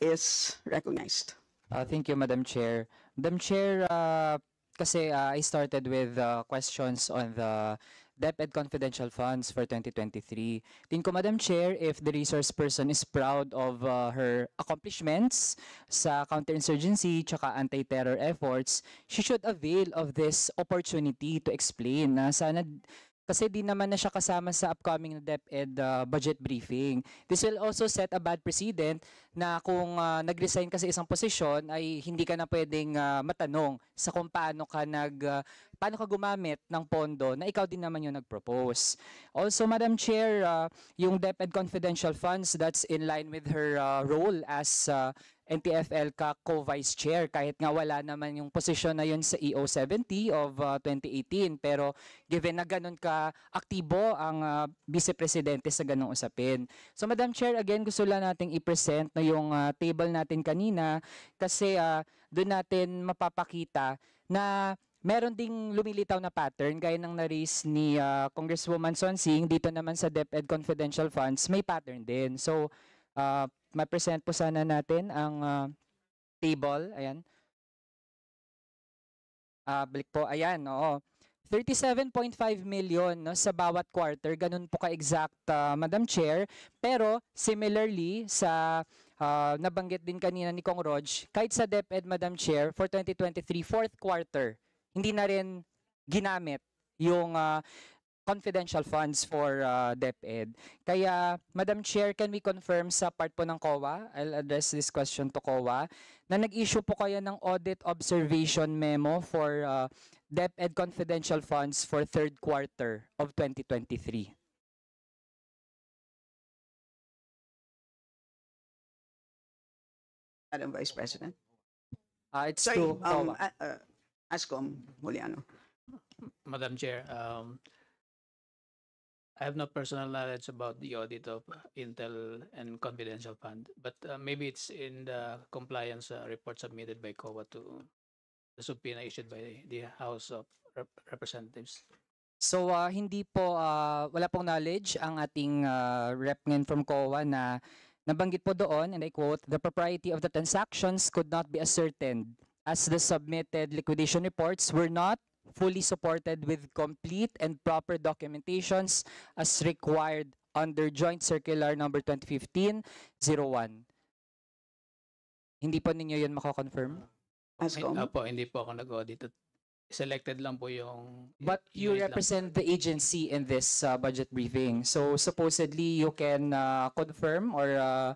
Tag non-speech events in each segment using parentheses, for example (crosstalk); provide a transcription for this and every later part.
is recognized. Uh, thank you, Madam Chair. Madam Chair, uh, kasi uh, I started with uh, questions on the DepEd confidential funds for 2023. Tin Madam Chair, if the resource person is proud of uh, her accomplishments sa counterinsurgency tsaka anti-terror efforts, she should avail of this opportunity to explain uh, sana kasi di naman na siya kasama sa upcoming na DepEd uh, ah, budget briefing. This will also set a bad precedent na kung uh, nag-resign ka sa isang posisyon ay hindi ka na pwedeng uh, matanong sa kung paano ka nag uh, paano ka gumamit ng pondo na ikaw din naman yung nag-propose. Also, Madam Chair, uh, yung DepEd Confidential Funds, that's in line with her uh, role as uh, NPFL ka co-vice chair kahit nga wala naman yung position na yun sa EO70 of uh, 2018 pero given na ganun ka aktibo ang uh, vice presidente sa ganung usapin. So Madam Chair, again gusto lang nating i-present na yung uh, table natin kanina kasi uh, doon natin mapapakita na Meron ding lumilitaw na pattern gaya ng na-raise ni uh, Congresswoman Sonsing dito naman sa DepEd Confidential Funds, may pattern din. So, uh, ma-present po sana natin ang uh, table. Ayan. Uh, balik po. Ayan, oo. 37.5 million no, sa bawat quarter. Ganun po ka-exact, uh, Madam Chair. Pero similarly sa uh, nabanggit din kanina ni Kong Rog, kahit sa DepEd, Madam Chair, for 2023, fourth quarter, hindi na rin ginamit yung uh, confidential funds for uh, DepEd. Kaya, Madam Chair, can we confirm sa part po ng COA, I'll address this question to COA, na nag-issue po kayo ng audit observation memo for uh, DepEd confidential funds for third quarter of 2023. Madam Vice President. Uh, it's Sorry, to um, COA. Uh, uh, Ascom Juliano. Madam Chair, um, I have no personal knowledge about the audit of Intel and confidential fund, but uh, maybe it's in the compliance uh, report submitted by COA to the subpoena issued by the House of Rep Representatives. So uh, hindi po, uh, wala pong knowledge ang ating uh, rep ngayon from COA na nabanggit po doon, and I quote, the propriety of the transactions could not be ascertained as the submitted liquidation reports were not fully supported with complete and proper documentations as required under Joint Circular Number 2015-01. Hindi po ninyo yun makakonfirm? Ascom? po, hindi po ako nag-audit. Selected lang po yung... But you represent the agency in this uh, budget briefing. So supposedly you can uh, confirm or uh,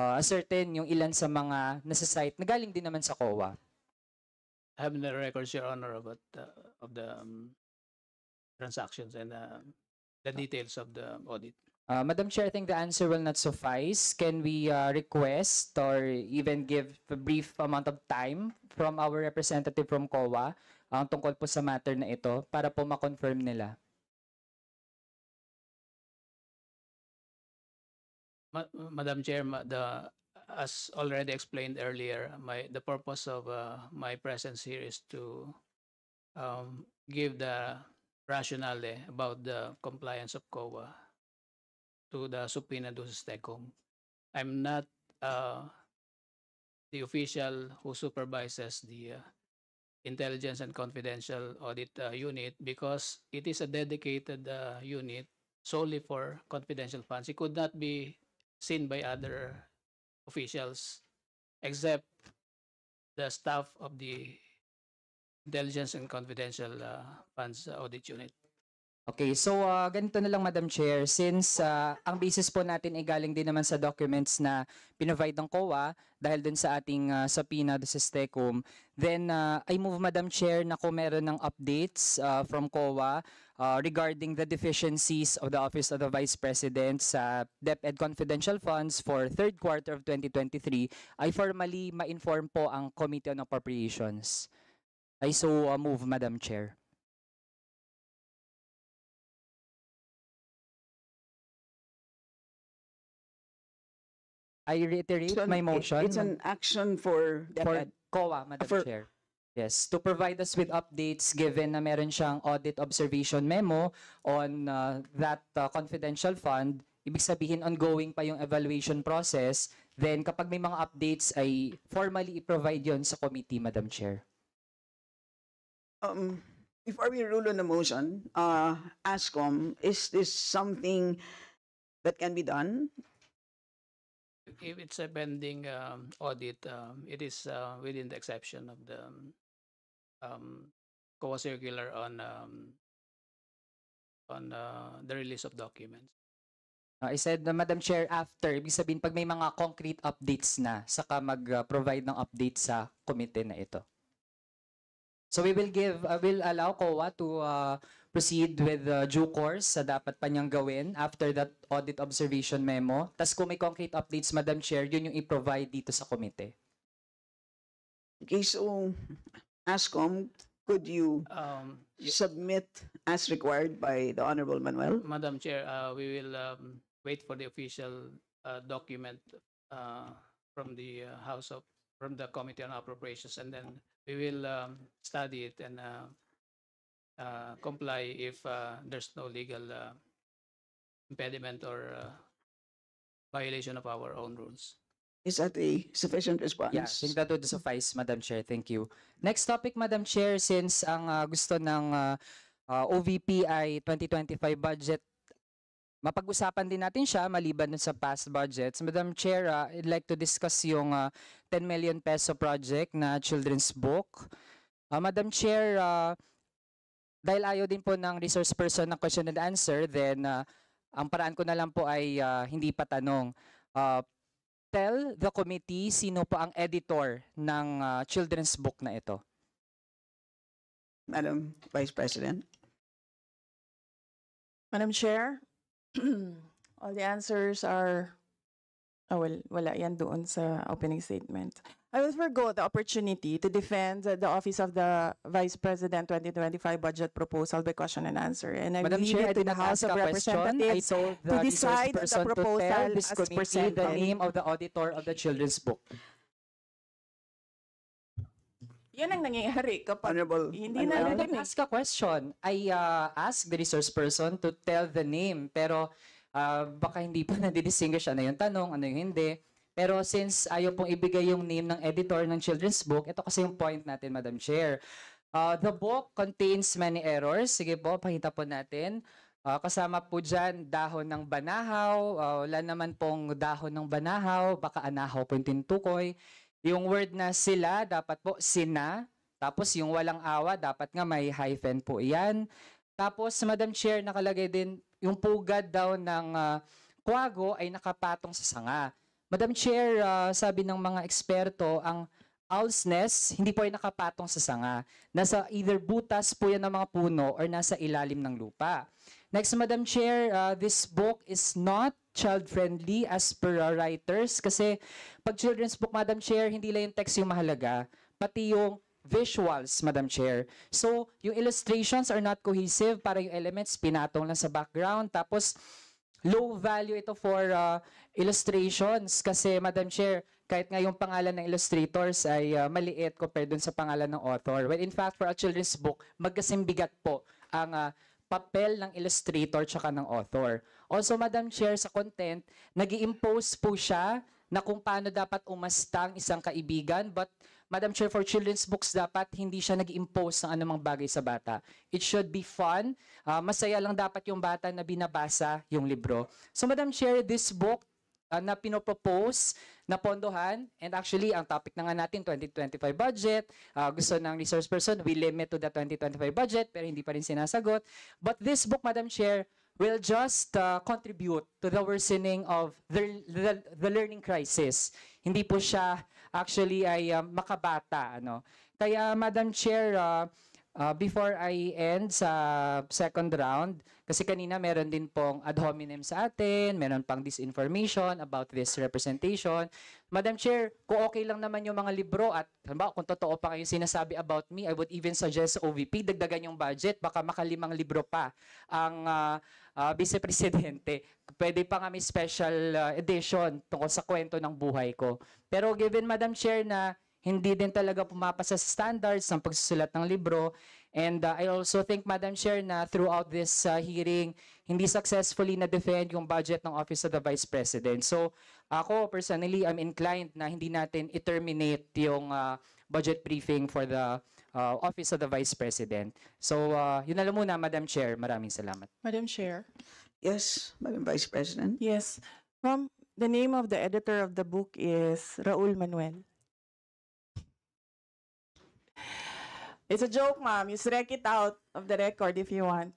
uh, ascertain yung ilan sa mga nasa site na galing din naman sa COA. I have the records, Your Honor, about the, of the um, transactions and uh, the ah. details of the audit. Uh, Madam Chair, I think the answer will not suffice. Can we uh, request or even give a brief amount of time from our representative from COA ang uh, tungkol po sa matter na ito para po ma-confirm nila? Ma- Madam Chair, ma- the as already explained earlier, my the purpose of uh, my presence here is to um, give the rationale eh, about the compliance of COA to the subpoena duces tecum. I'm not uh, the official who supervises the uh, intelligence and confidential audit uh, unit because it is a dedicated uh, unit solely for confidential funds. It could not be seen by other officials except the staff of the Intelligence and Confidential uh, Funds uh, Audit Unit. Okay, so uh, ganito na lang Madam Chair, since uh, ang basis po natin ay galing din naman sa documents na pinovide ng COA dahil dun sa ating uh, subpoena sa STECOM, then uh, I move Madam Chair na kung meron ng updates uh, from COA, uh, regarding the deficiencies of the Office of the Vice President sa DepEd Confidential Funds for third quarter of 2023 ay formally ma-inform po ang Committee on Appropriations. I so uh, move, Madam Chair. I reiterate an, my motion. It's an action for DepEd. For COA, Madam for, Chair. Yes, to provide us with updates given na meron siyang audit observation memo on uh, that uh, confidential fund, ibig sabihin ongoing pa yung evaluation process, then kapag may mga updates ay formally i-provide yon sa committee, Madam Chair. Um, before we rule on the motion, uh, ASCOM, is this something that can be done? if it's a pending um, audit, um, it is uh, within the exception of the um, um COA circular on um, on uh, the release of documents. Ah, I said, na uh, Madam Chair, after, ibig sabihin, pag may mga concrete updates na, saka mag-provide uh, ng update sa committee na ito. So we will give, uh, will allow COA to uh, proceed with the due course sa dapat pa niyang gawin after that audit observation memo. Tapos kung may concrete updates, Madam Chair, yun yung i-provide dito sa komite. Okay, so ASCOM, could you um, submit as required by the Honorable Manuel? Madam Chair, uh, we will um, wait for the official uh, document uh, from the uh, House of, from the Committee on Appropriations, and then we will um, study it and uh, uh, comply if uh, there's no legal uh, impediment or uh, violation of our own rules. Is that a sufficient response? Yeah, I think that would suffice, Madam Chair. Thank you. Next topic, Madam Chair, since ang uh, gusto ng uh, uh, OVP ay 2025 budget, mapag-usapan din natin siya maliban dun sa past budgets. Madam Chair, uh, I'd like to discuss yung uh, 10 million peso project na children's book. Uh, Madam Chair, uh, dahil ayaw din po ng resource person ng question and answer, then uh, ang paraan ko na lang po ay uh, hindi pa tanong. Uh, tell the committee sino po ang editor ng uh, children's book na ito. Madam Vice President. Madam Chair, (clears throat) all the answers are, oh well, wala yan doon sa opening statement. I will forego the opportunity to defend the Office of the Vice President 2025 budget proposal by question and answer. And I Madam Chair, it to the House of Representatives to decide the proposal as presented. the name of the auditor of the children's book. Yan ang nangyayari kapag Honorable, hindi ano na I didn't ask a question. I uh, asked the resource person to tell the name pero uh, baka hindi pa (laughs) nadidistinguish ano yung tanong, ano yung hindi. Pero since ayaw pong ibigay yung name ng editor ng children's book, ito kasi yung point natin, Madam Chair. Uh, the book contains many errors. Sige po, pakita po natin. Uh, kasama po dyan, dahon ng banahaw. Uh, wala naman pong dahon ng banahaw. Baka anahaw po yung tintukoy. Yung word na sila, dapat po sina. Tapos yung walang awa, dapat nga may hyphen po iyan. Tapos, Madam Chair, nakalagay din, yung pugad daw ng uh, kwago ay nakapatong sa sanga. Madam Chair, uh, sabi ng mga eksperto, ang owl's nest hindi po ay nakapatong sa sanga. Nasa either butas po yan ng mga puno or nasa ilalim ng lupa. Next, Madam Chair, uh, this book is not child-friendly as per our writers kasi pag children's book, Madam Chair, hindi lang yung text yung mahalaga, pati yung visuals, Madam Chair. So, yung illustrations are not cohesive para yung elements pinatong lang sa background. Tapos, low value ito for uh, illustrations kasi Madam Chair, kahit nga yung pangalan ng illustrators ay uh, maliit compared dun sa pangalan ng author. Well, in fact, for a children's book, magkasing bigat po ang uh, papel ng illustrator tsaka ng author. Also, Madam Chair, sa content, nag impose po siya na kung paano dapat umastang isang kaibigan. But, Madam Chair, for children's books, dapat hindi siya nag impose ng anumang bagay sa bata. It should be fun. Uh, masaya lang dapat yung bata na binabasa yung libro. So, Madam Chair, this book uh, na pinopropose na pondohan. And actually, ang topic na nga natin, 2025 budget. Uh, gusto ng resource person, we limit to the 2025 budget, pero hindi pa rin sinasagot. But this book, Madam Chair, will just uh, contribute to the worsening of the, the, the learning crisis. Hindi po siya actually ay um, makabata. Ano? Kaya, Madam Chair, uh, Uh, before I end sa second round, kasi kanina meron din pong ad hominem sa atin, meron pang disinformation about this representation. Madam Chair, kung okay lang naman yung mga libro at halimbawa kung totoo pa kayong sinasabi about me, I would even suggest sa OVP, dagdagan yung budget, baka makalimang libro pa ang uh, ah, uh, ah, Vice Presidente. Pwede pa nga may special uh, edition tungkol sa kwento ng buhay ko. Pero given Madam Chair na hindi din talaga pumapasa sa standards ng pagsusulat ng libro. And uh, I also think, Madam Chair, na throughout this uh, hearing, hindi successfully na-defend yung budget ng Office of the Vice President. So ako, personally, I'm inclined na hindi natin i-terminate yung uh, budget briefing for the uh, Office of the Vice President. So uh, yun na lang muna, Madam Chair. Maraming salamat. Madam Chair. Yes, Madam Vice President. Yes. Ma'am, the name of the editor of the book is Raul Manuel. It's a joke, ma'am. You strike it out of the record if you want.